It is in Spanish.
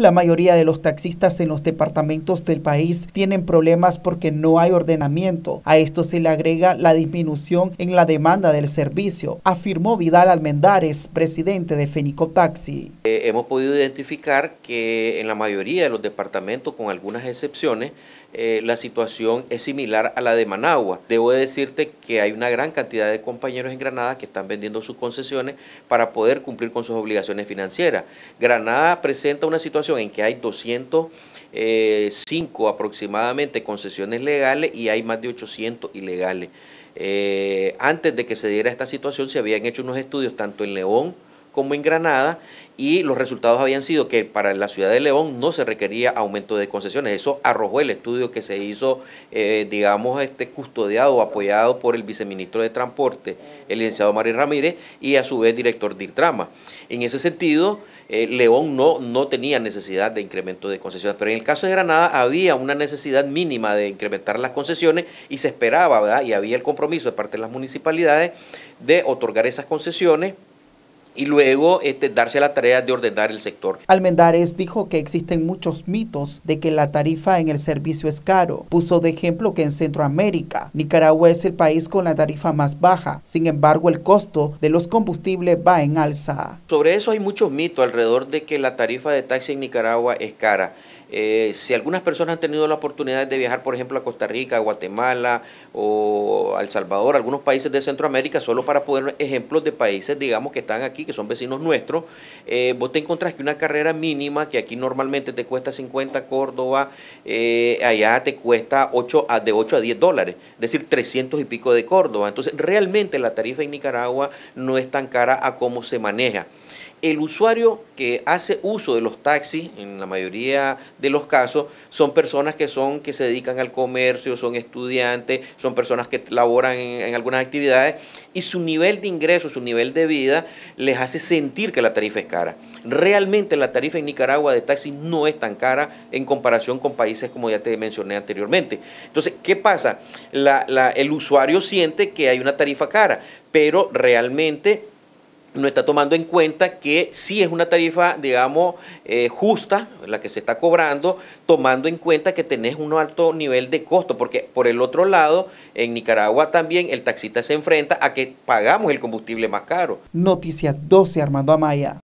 La mayoría de los taxistas en los departamentos del país tienen problemas porque no hay ordenamiento. A esto se le agrega la disminución en la demanda del servicio, afirmó Vidal Almendares, presidente de Fénico Taxi. Eh, hemos podido identificar que en la mayoría de los departamentos, con algunas excepciones, eh, la situación es similar a la de Managua. Debo decirte que hay una gran cantidad de compañeros en Granada que están vendiendo sus concesiones para poder cumplir con sus obligaciones financieras. Granada presenta una situación en que hay 205 eh, aproximadamente concesiones legales y hay más de 800 ilegales. Eh, antes de que se diera esta situación se habían hecho unos estudios tanto en León, como en Granada y los resultados habían sido que para la ciudad de León no se requería aumento de concesiones. Eso arrojó el estudio que se hizo, eh, digamos, este, custodiado o apoyado por el viceministro de Transporte, el licenciado Mario Ramírez, y a su vez director de IRTRAMA. En ese sentido, eh, León no, no tenía necesidad de incremento de concesiones, pero en el caso de Granada había una necesidad mínima de incrementar las concesiones y se esperaba, ¿verdad? Y había el compromiso de parte de las municipalidades de otorgar esas concesiones y luego este, darse la tarea de ordenar el sector. Almendares dijo que existen muchos mitos de que la tarifa en el servicio es caro. Puso de ejemplo que en Centroamérica, Nicaragua es el país con la tarifa más baja. Sin embargo, el costo de los combustibles va en alza. Sobre eso hay muchos mitos alrededor de que la tarifa de taxi en Nicaragua es cara. Eh, si algunas personas han tenido la oportunidad de viajar, por ejemplo, a Costa Rica, Guatemala o a El Salvador, algunos países de Centroamérica, solo para poner ejemplos de países, digamos, que están aquí, que son vecinos nuestros, eh, vos te encontrás que una carrera mínima, que aquí normalmente te cuesta 50 Córdoba, eh, allá te cuesta de 8 a 10 dólares, es decir, 300 y pico de Córdoba. Entonces, realmente la tarifa en Nicaragua no es tan cara a cómo se maneja el usuario que hace uso de los taxis, en la mayoría de los casos, son personas que son que se dedican al comercio, son estudiantes, son personas que laboran en, algunas actividades y su nivel de ingreso, su nivel de vida les hace sentir que la tarifa es cara. Realmente la tarifa en Nicaragua de taxis no es tan cara en comparación con países como ya te mencioné anteriormente. Entonces, ¿qué pasa? el usuario siente que hay una tarifa cara, pero realmente no está tomando en cuenta que sí es una tarifa, digamos, eh, justa, la que se está cobrando, tomando en cuenta que tenés un alto nivel de costo, porque por el otro lado, en Nicaragua también el taxista se enfrenta a que pagamos el combustible más caro. Noticia 12, Armando Amaya.